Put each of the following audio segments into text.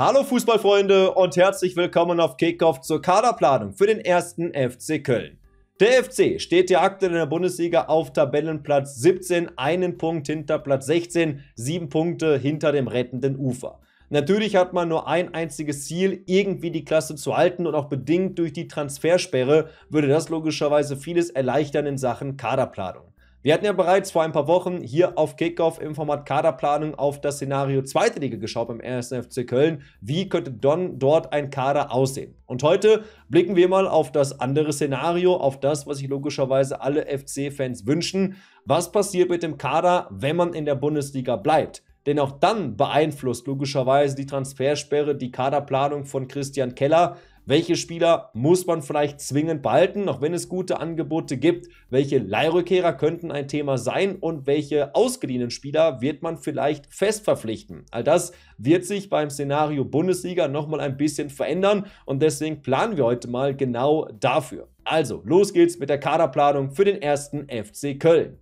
Hallo Fußballfreunde und herzlich willkommen auf Kickoff zur Kaderplanung für den ersten FC Köln. Der FC steht ja aktuell in der Bundesliga auf Tabellenplatz 17, einen Punkt hinter Platz 16, sieben Punkte hinter dem rettenden Ufer. Natürlich hat man nur ein einziges Ziel, irgendwie die Klasse zu halten und auch bedingt durch die Transfersperre würde das logischerweise vieles erleichtern in Sachen Kaderplanung. Wir hatten ja bereits vor ein paar Wochen hier auf Kickoff im Format Kaderplanung auf das Szenario zweite Liga geschaut beim 1. FC Köln. Wie könnte dann dort ein Kader aussehen? Und heute blicken wir mal auf das andere Szenario, auf das, was sich logischerweise alle FC-Fans wünschen. Was passiert mit dem Kader, wenn man in der Bundesliga bleibt? Denn auch dann beeinflusst logischerweise die Transfersperre die Kaderplanung von Christian Keller. Welche Spieler muss man vielleicht zwingend behalten, auch wenn es gute Angebote gibt? Welche Leihrückkehrer könnten ein Thema sein und welche ausgeliehenen Spieler wird man vielleicht fest verpflichten? All das wird sich beim Szenario Bundesliga nochmal ein bisschen verändern und deswegen planen wir heute mal genau dafür. Also, los geht's mit der Kaderplanung für den ersten FC Köln.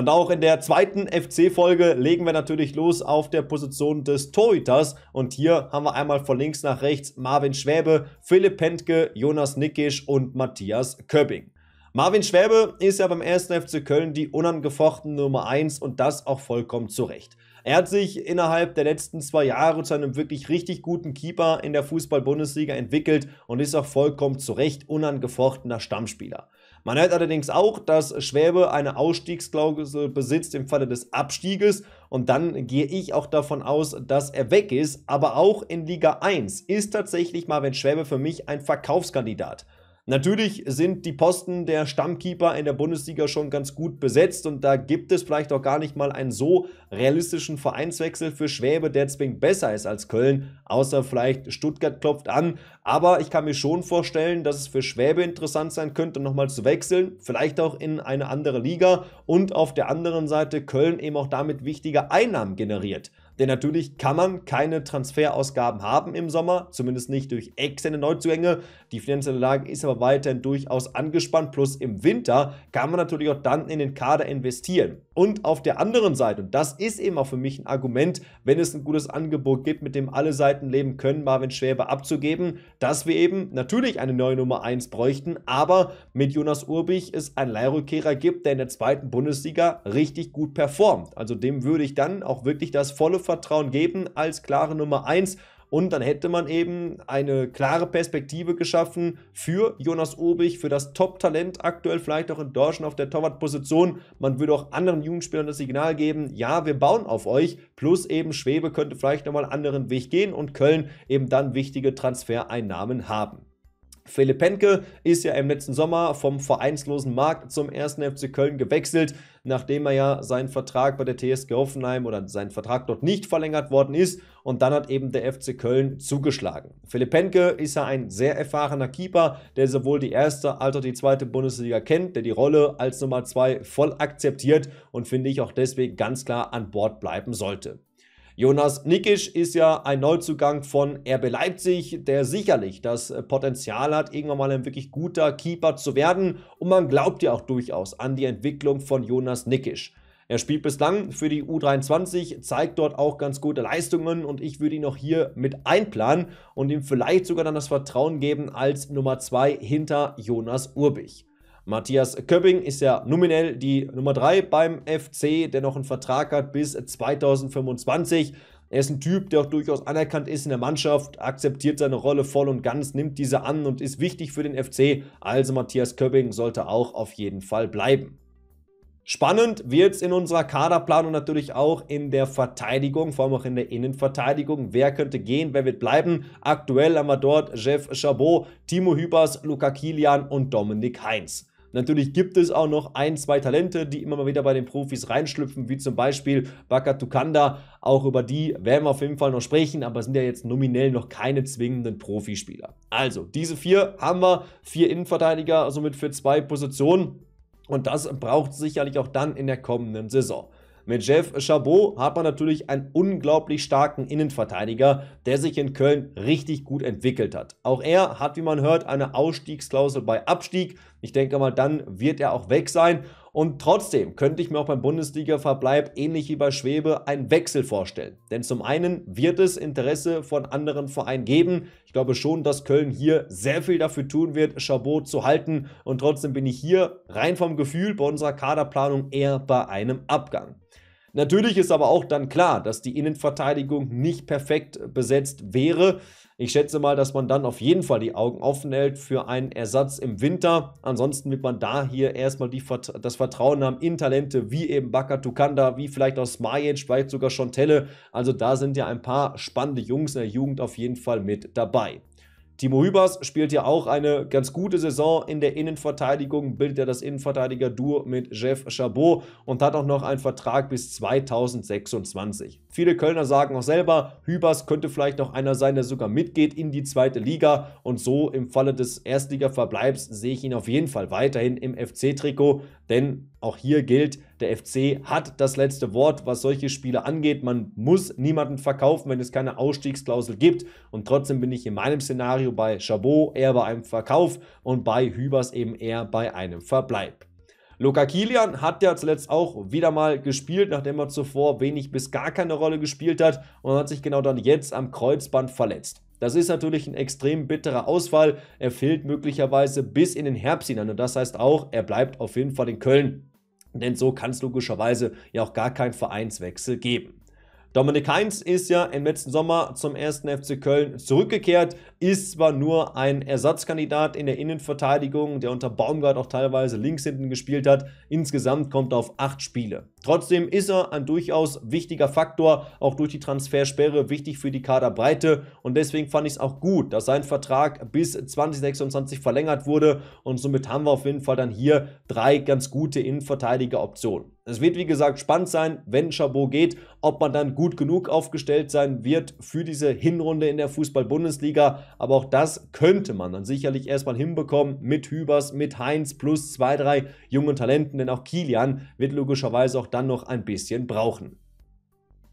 Und auch in der zweiten FC-Folge legen wir natürlich los auf der Position des Torhüters. Und hier haben wir einmal von links nach rechts Marvin Schwäbe, Philipp Pentke, Jonas Nickisch und Matthias Köbbing. Marvin Schwäbe ist ja beim 1. FC Köln die unangefochten Nummer 1 und das auch vollkommen zu Recht. Er hat sich innerhalb der letzten zwei Jahre zu einem wirklich richtig guten Keeper in der Fußball-Bundesliga entwickelt und ist auch vollkommen zu Recht unangefochtener Stammspieler. Man hört allerdings auch, dass Schwäbe eine Ausstiegsklausel besitzt im Falle des Abstieges und dann gehe ich auch davon aus, dass er weg ist, aber auch in Liga 1 ist tatsächlich Marvin Schwäbe für mich ein Verkaufskandidat. Natürlich sind die Posten der Stammkeeper in der Bundesliga schon ganz gut besetzt und da gibt es vielleicht auch gar nicht mal einen so realistischen Vereinswechsel für Schwäbe, der zwingend besser ist als Köln, außer vielleicht Stuttgart klopft an. Aber ich kann mir schon vorstellen, dass es für Schwäbe interessant sein könnte, nochmal zu wechseln, vielleicht auch in eine andere Liga und auf der anderen Seite Köln eben auch damit wichtige Einnahmen generiert. Denn natürlich kann man keine Transferausgaben haben im Sommer, zumindest nicht durch externe Neuzugänge. Die finanzielle Lage ist aber weiterhin durchaus angespannt. Plus im Winter kann man natürlich auch dann in den Kader investieren. Und auf der anderen Seite, und das ist eben auch für mich ein Argument, wenn es ein gutes Angebot gibt, mit dem alle Seiten leben können, Marvin Schwäbe abzugeben, dass wir eben natürlich eine neue Nummer 1 bräuchten, aber mit Jonas Urbich es einen Leihrückkehrer gibt, der in der zweiten Bundesliga richtig gut performt. Also dem würde ich dann auch wirklich das volle Vertrauen geben als klare Nummer 1 und dann hätte man eben eine klare Perspektive geschaffen für Jonas Obig, für das Top-Talent aktuell vielleicht auch in Deutschland auf der Torwartposition. Man würde auch anderen Jugendspielern das Signal geben, ja, wir bauen auf euch. Plus eben Schwebe könnte vielleicht nochmal einen anderen Weg gehen und Köln eben dann wichtige Transfereinnahmen haben. Philipp Henke ist ja im letzten Sommer vom vereinslosen Markt zum 1. FC Köln gewechselt, nachdem er ja seinen Vertrag bei der TSG Hoffenheim oder seinen Vertrag dort nicht verlängert worden ist und dann hat eben der FC Köln zugeschlagen. Philipp Henke ist ja ein sehr erfahrener Keeper, der sowohl die erste als auch die zweite Bundesliga kennt, der die Rolle als Nummer zwei voll akzeptiert und finde ich auch deswegen ganz klar an Bord bleiben sollte. Jonas Nikisch ist ja ein Neuzugang von RB Leipzig, der sicherlich das äh, Potenzial hat, irgendwann mal ein wirklich guter Keeper zu werden. Und man glaubt ja auch durchaus an die Entwicklung von Jonas Nikisch. Er spielt bislang für die U23, zeigt dort auch ganz gute Leistungen und ich würde ihn auch hier mit einplanen und ihm vielleicht sogar dann das Vertrauen geben als Nummer 2 hinter Jonas Urbich. Matthias Köpping ist ja nominell die Nummer 3 beim FC, der noch einen Vertrag hat bis 2025. Er ist ein Typ, der auch durchaus anerkannt ist in der Mannschaft, akzeptiert seine Rolle voll und ganz, nimmt diese an und ist wichtig für den FC. Also Matthias Köpping sollte auch auf jeden Fall bleiben. Spannend wird es in unserer Kaderplanung natürlich auch in der Verteidigung, vor allem auch in der Innenverteidigung. Wer könnte gehen, wer wird bleiben? Aktuell haben wir dort Jeff Chabot, Timo Hübers, Luca Kilian und Dominik Heinz. Natürlich gibt es auch noch ein, zwei Talente, die immer mal wieder bei den Profis reinschlüpfen, wie zum Beispiel Baka Tukanda. Auch über die werden wir auf jeden Fall noch sprechen, aber sind ja jetzt nominell noch keine zwingenden Profispieler. Also, diese vier haben wir, vier Innenverteidiger, somit für zwei Positionen. Und das braucht sicherlich auch dann in der kommenden Saison. Mit Jeff Chabot hat man natürlich einen unglaublich starken Innenverteidiger, der sich in Köln richtig gut entwickelt hat. Auch er hat, wie man hört, eine Ausstiegsklausel bei Abstieg. Ich denke mal, dann wird er auch weg sein. Und trotzdem könnte ich mir auch beim Bundesliga-Verbleib ähnlich wie bei Schwebe einen Wechsel vorstellen. Denn zum einen wird es Interesse von anderen Vereinen geben. Ich glaube schon, dass Köln hier sehr viel dafür tun wird, Chabot zu halten. Und trotzdem bin ich hier rein vom Gefühl bei unserer Kaderplanung eher bei einem Abgang. Natürlich ist aber auch dann klar, dass die Innenverteidigung nicht perfekt äh, besetzt wäre. Ich schätze mal, dass man dann auf jeden Fall die Augen offen hält für einen Ersatz im Winter. Ansonsten wird man da hier erstmal die, das Vertrauen haben in Talente wie eben Bakatukanda, wie vielleicht auch Smajic, vielleicht sogar Schontelle. Also da sind ja ein paar spannende Jungs in der Jugend auf jeden Fall mit dabei. Timo Hübers spielt ja auch eine ganz gute Saison in der Innenverteidigung, bildet ja das Innenverteidiger-Duo mit Jeff Chabot und hat auch noch einen Vertrag bis 2026. Viele Kölner sagen auch selber, Hübers könnte vielleicht noch einer sein, der sogar mitgeht in die zweite Liga und so im Falle des Erstliga-Verbleibs sehe ich ihn auf jeden Fall weiterhin im FC-Trikot, denn auch hier gilt, der FC hat das letzte Wort, was solche Spiele angeht. Man muss niemanden verkaufen, wenn es keine Ausstiegsklausel gibt. Und trotzdem bin ich in meinem Szenario bei Chabot eher bei einem Verkauf und bei Hübers eben eher bei einem Verbleib. Luca Kilian hat ja zuletzt auch wieder mal gespielt, nachdem er zuvor wenig bis gar keine Rolle gespielt hat und hat sich genau dann jetzt am Kreuzband verletzt. Das ist natürlich ein extrem bitterer Ausfall. Er fehlt möglicherweise bis in den Herbst hinein und das heißt auch, er bleibt auf jeden Fall in Köln. Denn so kann es logischerweise ja auch gar keinen Vereinswechsel geben. Dominik Heinz ist ja im letzten Sommer zum ersten FC Köln zurückgekehrt, ist zwar nur ein Ersatzkandidat in der Innenverteidigung, der unter Baumgart auch teilweise links hinten gespielt hat. Insgesamt kommt er auf acht Spiele. Trotzdem ist er ein durchaus wichtiger Faktor, auch durch die Transfersperre wichtig für die Kaderbreite. Und deswegen fand ich es auch gut, dass sein Vertrag bis 2026 verlängert wurde. Und somit haben wir auf jeden Fall dann hier drei ganz gute Innenverteidiger-Optionen. Es wird wie gesagt spannend sein, wenn Chabot geht, ob man dann gut genug aufgestellt sein wird für diese Hinrunde in der Fußball-Bundesliga. Aber auch das könnte man dann sicherlich erstmal hinbekommen mit Hübers, mit Heinz plus zwei, drei jungen Talenten, denn auch Kilian wird logischerweise auch dann noch ein bisschen brauchen.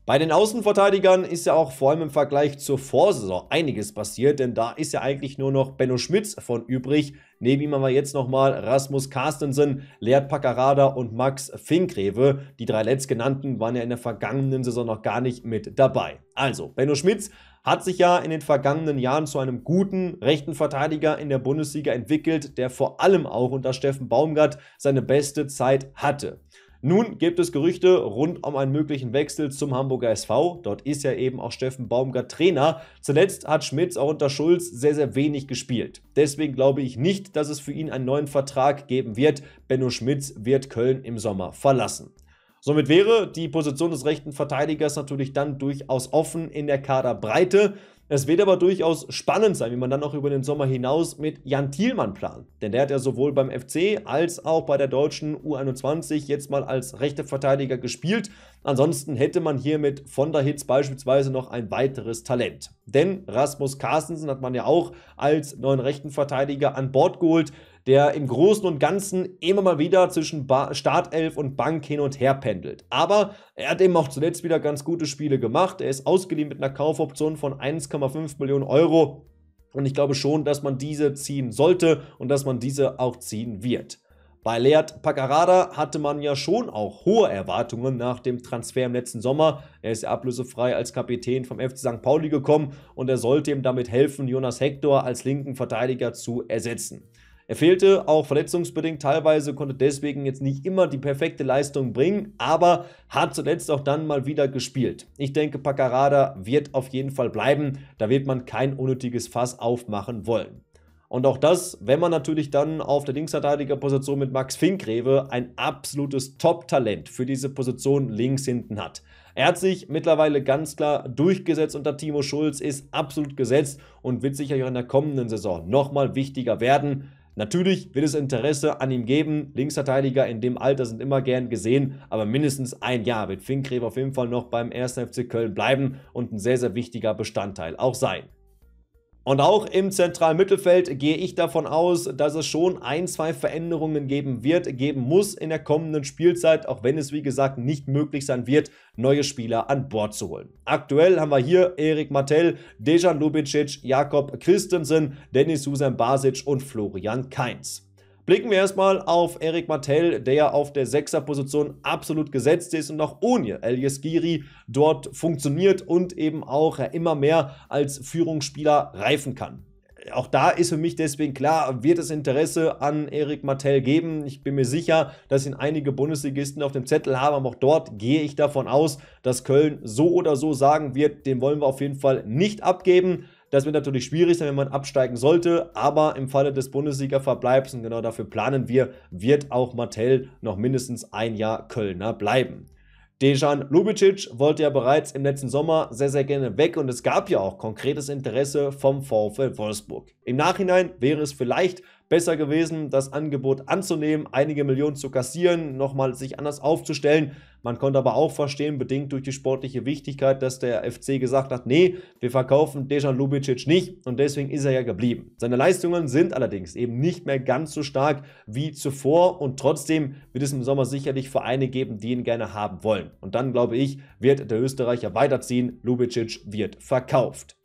Bei den Außenverteidigern ist ja auch vor allem im Vergleich zur Vorsaison einiges passiert, denn da ist ja eigentlich nur noch Benno Schmitz von übrig. Neben ihm haben wir jetzt nochmal Rasmus Carstensen, Leert Paccarada und Max Finkrewe. Die drei letztgenannten waren ja in der vergangenen Saison noch gar nicht mit dabei. Also, Benno Schmitz hat sich ja in den vergangenen Jahren zu einem guten rechten Verteidiger in der Bundesliga entwickelt, der vor allem auch unter Steffen Baumgart seine beste Zeit hatte. Nun gibt es Gerüchte rund um einen möglichen Wechsel zum Hamburger SV. Dort ist ja eben auch Steffen Baumgart Trainer. Zuletzt hat Schmitz auch unter Schulz sehr, sehr wenig gespielt. Deswegen glaube ich nicht, dass es für ihn einen neuen Vertrag geben wird. Benno Schmitz wird Köln im Sommer verlassen. Somit wäre die Position des rechten Verteidigers natürlich dann durchaus offen in der Kaderbreite. Es wird aber durchaus spannend sein, wie man dann auch über den Sommer hinaus mit Jan Thielmann plant. Denn der hat ja sowohl beim FC als auch bei der deutschen U21 jetzt mal als rechter Verteidiger gespielt. Ansonsten hätte man hier mit von der Hitz beispielsweise noch ein weiteres Talent. Denn Rasmus Carstensen hat man ja auch als neuen rechten Verteidiger an Bord geholt der im Großen und Ganzen immer mal wieder zwischen ba Startelf und Bank hin und her pendelt. Aber er hat eben auch zuletzt wieder ganz gute Spiele gemacht. Er ist ausgeliehen mit einer Kaufoption von 1,5 Millionen Euro. Und ich glaube schon, dass man diese ziehen sollte und dass man diese auch ziehen wird. Bei Leert Paccarada hatte man ja schon auch hohe Erwartungen nach dem Transfer im letzten Sommer. Er ist ablösefrei als Kapitän vom FC St. Pauli gekommen und er sollte ihm damit helfen, Jonas Hector als linken Verteidiger zu ersetzen. Er fehlte auch verletzungsbedingt teilweise, konnte deswegen jetzt nicht immer die perfekte Leistung bringen, aber hat zuletzt auch dann mal wieder gespielt. Ich denke, Paccarada wird auf jeden Fall bleiben. Da wird man kein unnötiges Fass aufmachen wollen. Und auch das, wenn man natürlich dann auf der Linksverteidigerposition mit Max Finkrewe ein absolutes Top-Talent für diese Position links hinten hat. Er hat sich mittlerweile ganz klar durchgesetzt unter Timo Schulz, ist absolut gesetzt und wird sicherlich auch in der kommenden Saison nochmal wichtiger werden. Natürlich wird es Interesse an ihm geben. Linksverteidiger in dem Alter sind immer gern gesehen, aber mindestens ein Jahr wird Finkgräber auf jeden Fall noch beim 1. FC Köln bleiben und ein sehr, sehr wichtiger Bestandteil auch sein. Und auch im zentralen Mittelfeld gehe ich davon aus, dass es schon ein, zwei Veränderungen geben wird, geben muss in der kommenden Spielzeit, auch wenn es wie gesagt nicht möglich sein wird, neue Spieler an Bord zu holen. Aktuell haben wir hier Erik Martell, Dejan Lubicic, Jakob Christensen, Dennis Susan Basic und Florian Kainz. Blicken wir erstmal auf Eric Martel, der auf der 6er Position absolut gesetzt ist und auch ohne Elias Giri dort funktioniert und eben auch immer mehr als Führungsspieler reifen kann auch da ist für mich deswegen klar, wird es Interesse an Erik Martell geben. Ich bin mir sicher, dass ihn einige Bundesligisten auf dem Zettel haben, aber auch dort gehe ich davon aus, dass Köln so oder so sagen wird, den wollen wir auf jeden Fall nicht abgeben. Das wird natürlich schwierig sein, wenn man absteigen sollte, aber im Falle des Bundesliga-Verbleibs, und genau dafür planen wir, wird auch Martell noch mindestens ein Jahr Kölner bleiben. Dejan Lubicic wollte ja bereits im letzten Sommer sehr, sehr gerne weg und es gab ja auch konkretes Interesse vom VfL Wolfsburg. Im Nachhinein wäre es vielleicht besser gewesen, das Angebot anzunehmen, einige Millionen zu kassieren, nochmal sich anders aufzustellen. Man konnte aber auch verstehen, bedingt durch die sportliche Wichtigkeit, dass der FC gesagt hat, nee, wir verkaufen Dejan Lubicic nicht und deswegen ist er ja geblieben. Seine Leistungen sind allerdings eben nicht mehr ganz so stark wie zuvor und trotzdem wird es im Sommer sicherlich Vereine geben, die ihn gerne haben wollen. Und dann glaube ich, wird der Österreicher weiterziehen, Lubicic wird verkauft.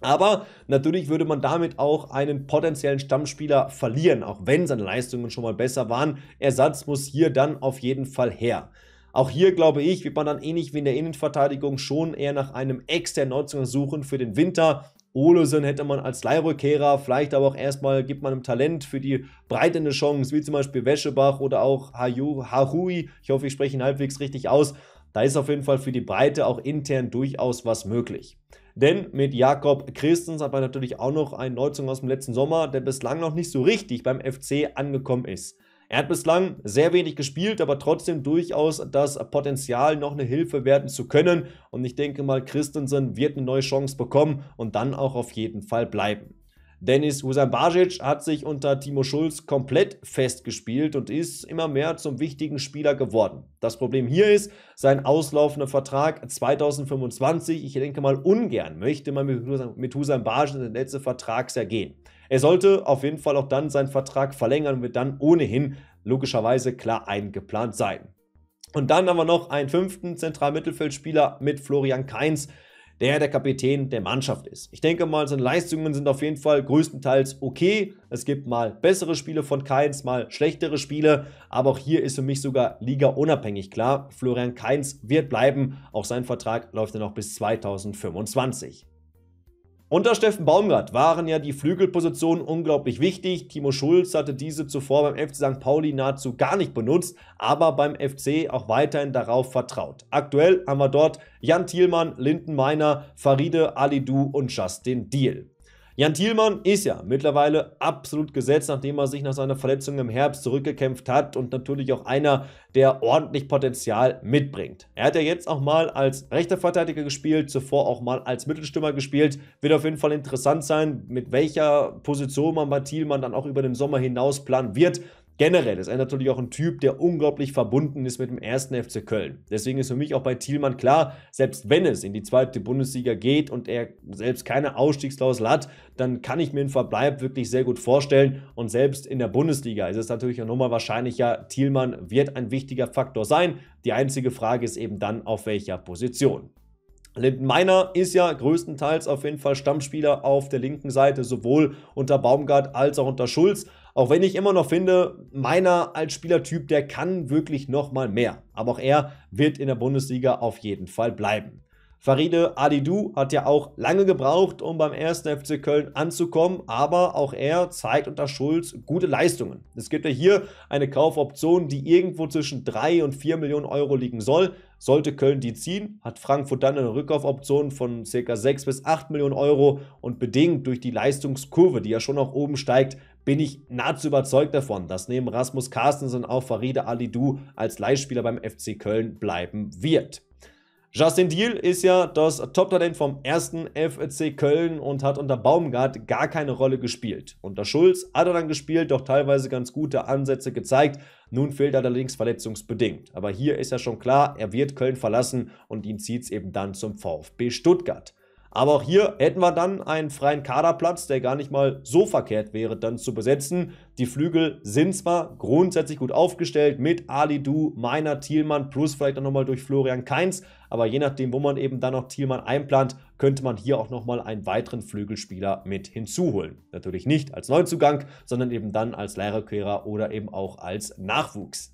Aber natürlich würde man damit auch einen potenziellen Stammspieler verlieren, auch wenn seine Leistungen schon mal besser waren. Ersatz muss hier dann auf jeden Fall her. Auch hier glaube ich, wird man dann ähnlich wie in der Innenverteidigung schon eher nach einem externen Neuzugang suchen für den Winter. Olesen hätte man als Leihrückkehrer, vielleicht aber auch erstmal gibt man einem Talent für die Breite eine Chance, wie zum Beispiel Wäschebach oder auch Harui. Ich hoffe, ich spreche ihn halbwegs richtig aus. Da ist auf jeden Fall für die Breite auch intern durchaus was möglich. Denn mit Jakob Christens hat man natürlich auch noch einen Neuzug aus dem letzten Sommer, der bislang noch nicht so richtig beim FC angekommen ist. Er hat bislang sehr wenig gespielt, aber trotzdem durchaus das Potenzial, noch eine Hilfe werden zu können. Und ich denke mal, Christensen wird eine neue Chance bekommen und dann auch auf jeden Fall bleiben. Dennis Usan Bajic hat sich unter Timo Schulz komplett festgespielt und ist immer mehr zum wichtigen Spieler geworden. Das Problem hier ist, sein auslaufender Vertrag 2025, ich denke mal ungern, möchte man mit Usan Bajic in den letzten Vertragsjahr gehen. Er sollte auf jeden Fall auch dann seinen Vertrag verlängern und wird dann ohnehin logischerweise klar eingeplant sein. Und dann haben wir noch einen fünften Zentralmittelfeldspieler mit Florian Kainz, der der Kapitän der Mannschaft ist. Ich denke mal, seine Leistungen sind auf jeden Fall größtenteils okay. Es gibt mal bessere Spiele von Keins, mal schlechtere Spiele, aber auch hier ist für mich sogar Liga unabhängig klar. Florian Keins wird bleiben, auch sein Vertrag läuft dann noch bis 2025. Unter Steffen Baumgart waren ja die Flügelpositionen unglaublich wichtig. Timo Schulz hatte diese zuvor beim FC St. Pauli nahezu gar nicht benutzt, aber beim FC auch weiterhin darauf vertraut. Aktuell haben wir dort Jan Thielmann, Linden Meiner, Faride Alidu und Justin Deal. Jan Thielmann ist ja mittlerweile absolut gesetzt, nachdem er sich nach seiner Verletzung im Herbst zurückgekämpft hat und natürlich auch einer, der ordentlich Potenzial mitbringt. Er hat ja jetzt auch mal als rechter Verteidiger gespielt, zuvor auch mal als Mittelstürmer gespielt. Wird auf jeden Fall interessant sein, mit welcher Position man bei Thielmann dann auch über den Sommer hinaus planen wird. Generell ist er natürlich auch ein Typ, der unglaublich verbunden ist mit dem ersten FC Köln. Deswegen ist für mich auch bei Thielmann klar, selbst wenn es in die zweite Bundesliga geht und er selbst keine Ausstiegsklausel hat, dann kann ich mir einen Verbleib wirklich sehr gut vorstellen. Und selbst in der Bundesliga ist es natürlich auch nochmal wahrscheinlicher, Thielmann wird ein wichtiger Faktor sein. Die einzige Frage ist eben dann, auf welcher Position. Linden ist ja größtenteils auf jeden Fall Stammspieler auf der linken Seite, sowohl unter Baumgart als auch unter Schulz. Auch wenn ich immer noch finde, meiner als Spielertyp, der kann wirklich nochmal mehr. Aber auch er wird in der Bundesliga auf jeden Fall bleiben. Faride Adidou hat ja auch lange gebraucht, um beim 1. FC Köln anzukommen, aber auch er zeigt unter Schulz gute Leistungen. Es gibt ja hier eine Kaufoption, die irgendwo zwischen 3 und 4 Millionen Euro liegen soll. Sollte Köln die ziehen, hat Frankfurt dann eine Rückkaufoption von ca. 6 bis 8 Millionen Euro und bedingt durch die Leistungskurve, die ja schon nach oben steigt, bin ich nahezu überzeugt davon, dass neben Rasmus Carstensen auch Farida Alidou als Leihspieler beim FC Köln bleiben wird. Justin Deal ist ja das Top-Talent vom ersten FC Köln und hat unter Baumgart gar keine Rolle gespielt. Unter Schulz hat er dann gespielt, doch teilweise ganz gute Ansätze gezeigt. Nun fehlt er allerdings verletzungsbedingt. Aber hier ist ja schon klar, er wird Köln verlassen und ihn zieht es eben dann zum VfB Stuttgart. Aber auch hier hätten wir dann einen freien Kaderplatz, der gar nicht mal so verkehrt wäre, dann zu besetzen. Die Flügel sind zwar grundsätzlich gut aufgestellt mit Ali Du, Meiner, Thielmann plus vielleicht auch nochmal durch Florian Keins, aber je nachdem, wo man eben dann noch Thielmann einplant, könnte man hier auch nochmal einen weiteren Flügelspieler mit hinzuholen. Natürlich nicht als Neuzugang, sondern eben dann als Lehrerkehrer oder eben auch als Nachwuchs.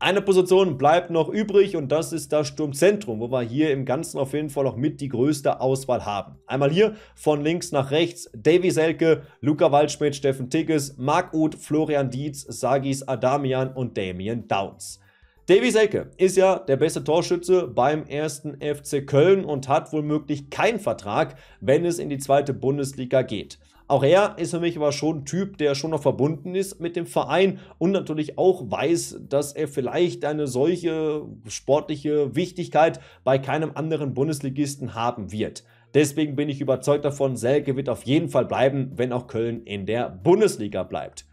Eine Position bleibt noch übrig und das ist das Sturmzentrum, wo wir hier im Ganzen auf jeden Fall noch mit die größte Auswahl haben. Einmal hier von links nach rechts Davy Selke, Luca Waldschmidt, Steffen Tigges, Marc Uth, Florian Dietz, Sagis Adamian und Damien Downs. Davy Selke ist ja der beste Torschütze beim ersten FC Köln und hat womöglich keinen Vertrag, wenn es in die zweite Bundesliga geht. Auch er ist für mich aber schon ein Typ, der schon noch verbunden ist mit dem Verein und natürlich auch weiß, dass er vielleicht eine solche sportliche Wichtigkeit bei keinem anderen Bundesligisten haben wird. Deswegen bin ich überzeugt davon, Selke wird auf jeden Fall bleiben, wenn auch Köln in der Bundesliga bleibt.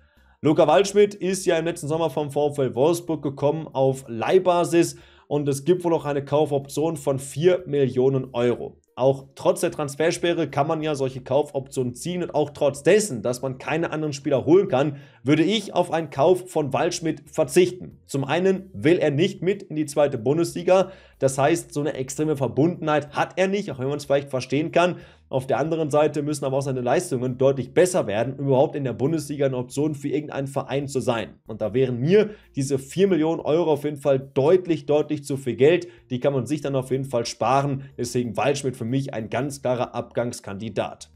Luca Waldschmidt ist ja im letzten Sommer vom VfL Wolfsburg gekommen auf Leihbasis und es gibt wohl auch eine Kaufoption von 4 Millionen Euro auch trotz der Transfersperre kann man ja solche Kaufoptionen ziehen und auch trotz dessen, dass man keine anderen Spieler holen kann, würde ich auf einen Kauf von Waldschmidt verzichten. Zum einen will er nicht mit in die zweite Bundesliga, das heißt, so eine extreme Verbundenheit hat er nicht, auch wenn man es vielleicht verstehen kann. Auf der anderen Seite müssen aber auch seine Leistungen deutlich besser werden, um überhaupt in der Bundesliga eine Option für irgendeinen Verein zu sein. Und da wären mir diese 4 Millionen Euro auf jeden Fall deutlich, deutlich zu viel Geld. Die kann man sich dann auf jeden Fall sparen. Deswegen Waldschmidt für mich ein ganz klarer Abgangskandidat.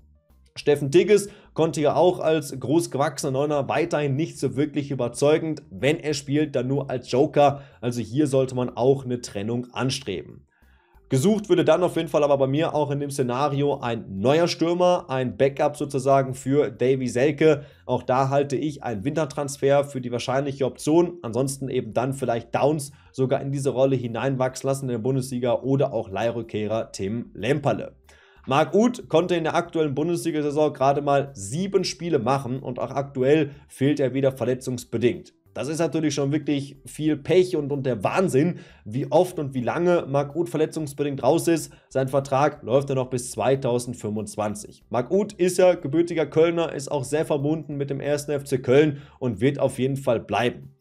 Steffen Tigges konnte ja auch als großgewachsener Neuner weiterhin nicht so wirklich überzeugend. Wenn er spielt, dann nur als Joker. Also hier sollte man auch eine Trennung anstreben. Gesucht würde dann auf jeden Fall aber bei mir auch in dem Szenario ein neuer Stürmer, ein Backup sozusagen für Davy Selke. Auch da halte ich einen Wintertransfer für die wahrscheinliche Option. Ansonsten eben dann vielleicht Downs sogar in diese Rolle hineinwachsen lassen in der Bundesliga oder auch Leihrückkehrer Tim Lemperle. Marc Uth konnte in der aktuellen Bundesliga-Saison gerade mal sieben Spiele machen und auch aktuell fehlt er wieder verletzungsbedingt. Das ist natürlich schon wirklich viel Pech und, und der Wahnsinn, wie oft und wie lange Marc Uth verletzungsbedingt raus ist. Sein Vertrag läuft ja noch bis 2025. Marc Uth ist ja gebürtiger Kölner, ist auch sehr verbunden mit dem 1. FC Köln und wird auf jeden Fall bleiben.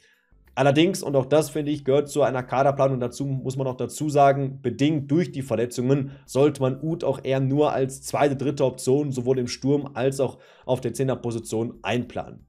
Allerdings, und auch das finde ich, gehört zu einer Kaderplanung dazu, muss man auch dazu sagen, bedingt durch die Verletzungen sollte man Uth auch eher nur als zweite, dritte Option sowohl im Sturm als auch auf der 10er-Position einplanen.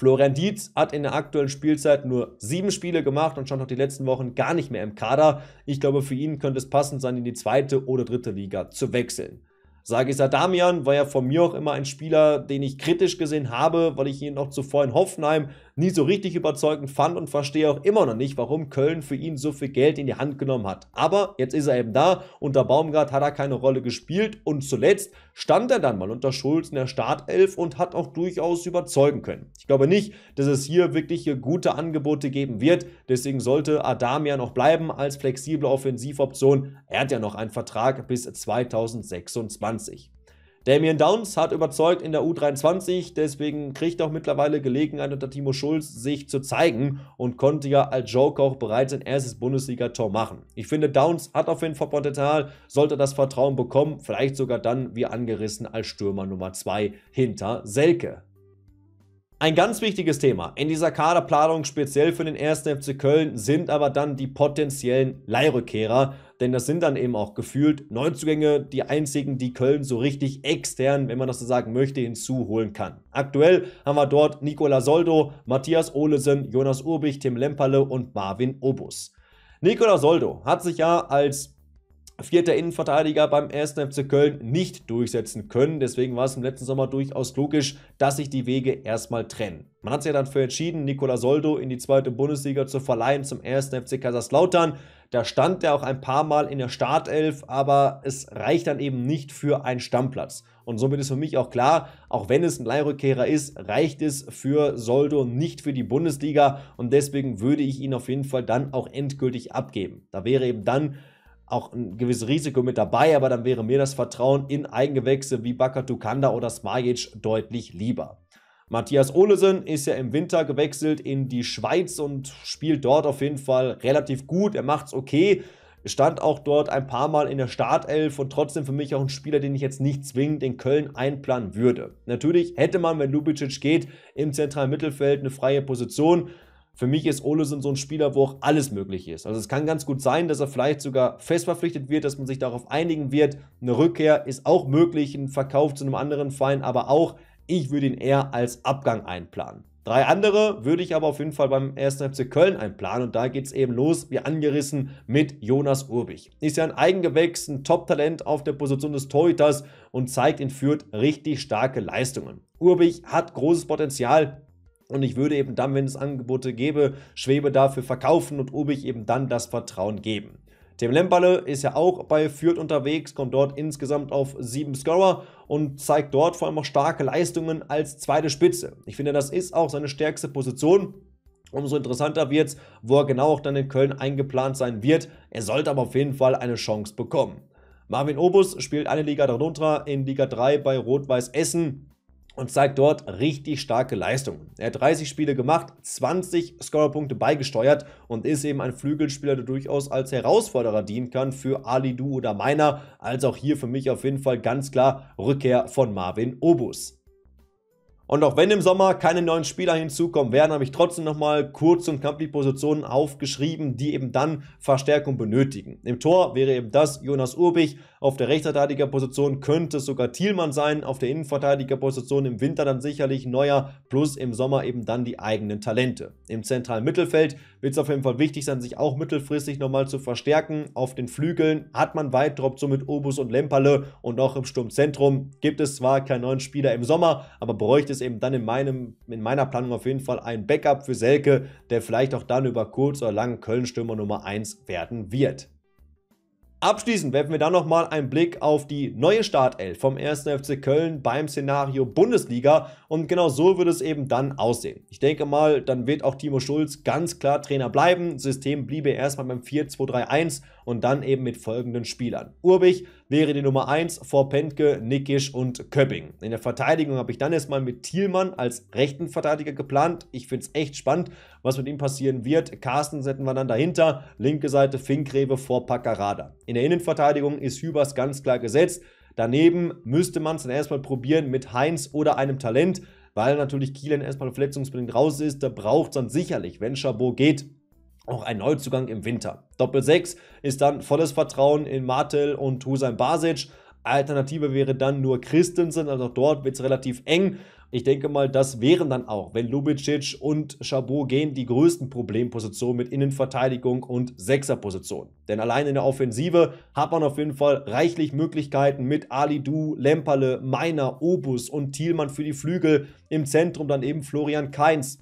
Florian Dietz hat in der aktuellen Spielzeit nur sieben Spiele gemacht und stand auch die letzten Wochen gar nicht mehr im Kader. Ich glaube, für ihn könnte es passend sein, in die zweite oder dritte Liga zu wechseln. Sagis Damian war ja von mir auch immer ein Spieler, den ich kritisch gesehen habe, weil ich ihn auch zuvor in Hoffenheim nie so richtig überzeugend fand und verstehe auch immer noch nicht, warum Köln für ihn so viel Geld in die Hand genommen hat. Aber jetzt ist er eben da, unter Baumgart hat er keine Rolle gespielt und zuletzt stand er dann mal unter Schulz in der Startelf und hat auch durchaus überzeugen können. Ich glaube nicht, dass es hier wirklich gute Angebote geben wird, deswegen sollte Adam ja noch bleiben als flexible Offensivoption. Er hat ja noch einen Vertrag bis 2026. Damien Downs hat überzeugt in der U23, deswegen kriegt auch mittlerweile Gelegenheit unter Timo Schulz, sich zu zeigen und konnte ja als Joker auch bereits sein erstes Bundesliga-Tor machen. Ich finde, Downs hat auf jeden Fall Potenzial, sollte das Vertrauen bekommen, vielleicht sogar dann, wie angerissen, als Stürmer Nummer 2 hinter Selke. Ein ganz wichtiges Thema in dieser Kaderplanung, speziell für den 1. FC Köln, sind aber dann die potenziellen Leihrückkehrer denn das sind dann eben auch gefühlt Neuzugänge, die einzigen, die Köln so richtig extern, wenn man das so sagen möchte, hinzuholen kann. Aktuell haben wir dort Nicola Soldo, Matthias Olesen, Jonas Urbich, Tim Lemperle und Marvin Obus. Nicola Soldo hat sich ja als vierter Innenverteidiger beim 1. FC Köln nicht durchsetzen können. Deswegen war es im letzten Sommer durchaus logisch, dass sich die Wege erstmal trennen. Man hat sich ja dann für entschieden, Nicola Soldo in die zweite Bundesliga zu verleihen zum 1. FC Kaiserslautern. Da stand er auch ein paar Mal in der Startelf, aber es reicht dann eben nicht für einen Stammplatz. Und somit ist für mich auch klar, auch wenn es ein Leihrückkehrer ist, reicht es für Soldo nicht für die Bundesliga. Und deswegen würde ich ihn auf jeden Fall dann auch endgültig abgeben. Da wäre eben dann auch ein gewisses Risiko mit dabei, aber dann wäre mir das Vertrauen in Eigengewächse wie Bakatu Kanda oder Smajic deutlich lieber. Matthias Olesen ist ja im Winter gewechselt in die Schweiz und spielt dort auf jeden Fall relativ gut. Er macht's okay stand auch dort ein paar Mal in der Startelf und trotzdem für mich auch ein Spieler, den ich jetzt nicht zwingend in Köln einplanen würde. Natürlich hätte man, wenn Lubicic geht, im zentralen Mittelfeld eine freie Position. Für mich ist Olesen so ein Spieler, wo auch alles möglich ist. Also es kann ganz gut sein, dass er vielleicht sogar fest verpflichtet wird, dass man sich darauf einigen wird. Eine Rückkehr ist auch möglich, ein Verkauf zu einem anderen Verein, aber auch ich würde ihn eher als Abgang einplanen. Drei andere würde ich aber auf jeden Fall beim 1. FC Köln einplanen und da geht es eben los, wie angerissen, mit Jonas Urbich. Ist ja ein Eigengewächs, ein Top-Talent auf der Position des Torhüters und zeigt in Fürth richtig starke Leistungen. Urbich hat großes Potenzial, und ich würde eben dann, wenn es Angebote gäbe, Schwebe dafür verkaufen und Urbich eben dann das Vertrauen geben. Tim Lemballe ist ja auch bei Fürth unterwegs, kommt dort insgesamt auf sieben Scorer und zeigt dort vor allem auch starke Leistungen als zweite Spitze. Ich finde, das ist auch seine stärkste Position. Umso interessanter wird es, wo er genau auch dann in Köln eingeplant sein wird. Er sollte aber auf jeden Fall eine Chance bekommen. Marvin Obus spielt eine Liga darunter in Liga 3 bei Rot-Weiß Essen und zeigt dort richtig starke Leistungen. Er hat 30 Spiele gemacht, 20 Scorerpunkte beigesteuert und ist eben ein Flügelspieler, der durchaus als Herausforderer dienen kann für Ali Du oder Meiner, als auch hier für mich auf jeden Fall ganz klar Rückkehr von Marvin Obus. Und auch wenn im Sommer keine neuen Spieler hinzukommen werden, habe ich trotzdem nochmal kurz und knapp die Positionen aufgeschrieben, die eben dann Verstärkung benötigen. Im Tor wäre eben das Jonas Urbich, auf der Rechtsverteidigerposition könnte es sogar Thielmann sein, auf der Innenverteidigerposition im Winter dann sicherlich Neuer, plus im Sommer eben dann die eigenen Talente. Im zentralen Mittelfeld wird es auf jeden Fall wichtig sein, sich auch mittelfristig nochmal zu verstärken. Auf den Flügeln hat man weitere somit Obus und Lemperle und auch im Sturmzentrum gibt es zwar keinen neuen Spieler im Sommer, aber bräuchte es ist eben dann in, meinem, in meiner Planung auf jeden Fall ein Backup für Selke, der vielleicht auch dann über kurz oder lang Köln-Stürmer Nummer 1 werden wird. Abschließend werfen wir dann nochmal einen Blick auf die neue Startelf vom 1. FC Köln beim Szenario Bundesliga und genau so wird es eben dann aussehen. Ich denke mal, dann wird auch Timo Schulz ganz klar Trainer bleiben. System bliebe erstmal beim 4-2-3-1 und dann eben mit folgenden Spielern. Urbich, wäre die Nummer 1 vor Pentke, Nickisch und Köbbing. In der Verteidigung habe ich dann erstmal mit Thielmann als rechten Verteidiger geplant. Ich finde es echt spannend, was mit ihm passieren wird. Carsten setzen wir dann dahinter, linke Seite Finkrewe vor Packerada. In der Innenverteidigung ist Hübers ganz klar gesetzt. Daneben müsste man es dann erstmal probieren mit Heinz oder einem Talent, weil natürlich Kielen erstmal verletzungsbedingt raus ist. Da braucht es dann sicherlich, wenn Chabot geht, auch ein Neuzugang im Winter. Doppel 6 ist dann volles Vertrauen in Martel und Husein Basic. Alternative wäre dann nur Christensen, also dort wird es relativ eng. Ich denke mal, das wären dann auch, wenn Lubicic und Chabot gehen, die größten Problempositionen mit Innenverteidigung und Sechserposition. Denn allein in der Offensive hat man auf jeden Fall reichlich Möglichkeiten mit Ali Du, Lemperle, Meiner, Obus und Thielmann für die Flügel. Im Zentrum dann eben Florian Kainz,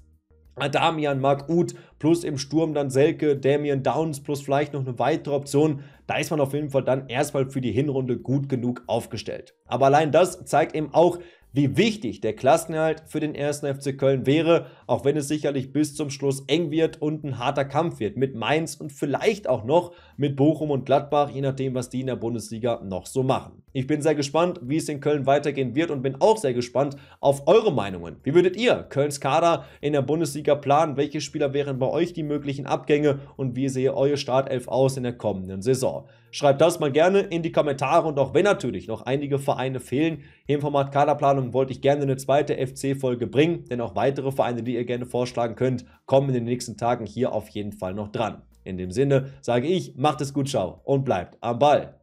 Damian Mark Uth plus im Sturm dann Selke, Damian Downs plus vielleicht noch eine weitere Option. Da ist man auf jeden Fall dann erstmal für die Hinrunde gut genug aufgestellt. Aber allein das zeigt eben auch, wie wichtig der Klassenerhalt für den 1. FC Köln wäre, auch wenn es sicherlich bis zum Schluss eng wird und ein harter Kampf wird mit Mainz und vielleicht auch noch mit Bochum und Gladbach, je nachdem, was die in der Bundesliga noch so machen. Ich bin sehr gespannt, wie es in Köln weitergehen wird und bin auch sehr gespannt auf eure Meinungen. Wie würdet ihr Kölns Kader in der Bundesliga planen? Welche Spieler wären bei euch die möglichen Abgänge und wie sehe eure Startelf aus in der kommenden Saison? Schreibt das mal gerne in die Kommentare und auch wenn natürlich noch einige Vereine fehlen, hier im Format Kaderplanung wollte ich gerne eine zweite FC-Folge bringen, denn auch weitere Vereine, die ihr gerne vorschlagen könnt, kommen in den nächsten Tagen hier auf jeden Fall noch dran. In dem Sinne sage ich, macht es gut, ciao und bleibt am Ball.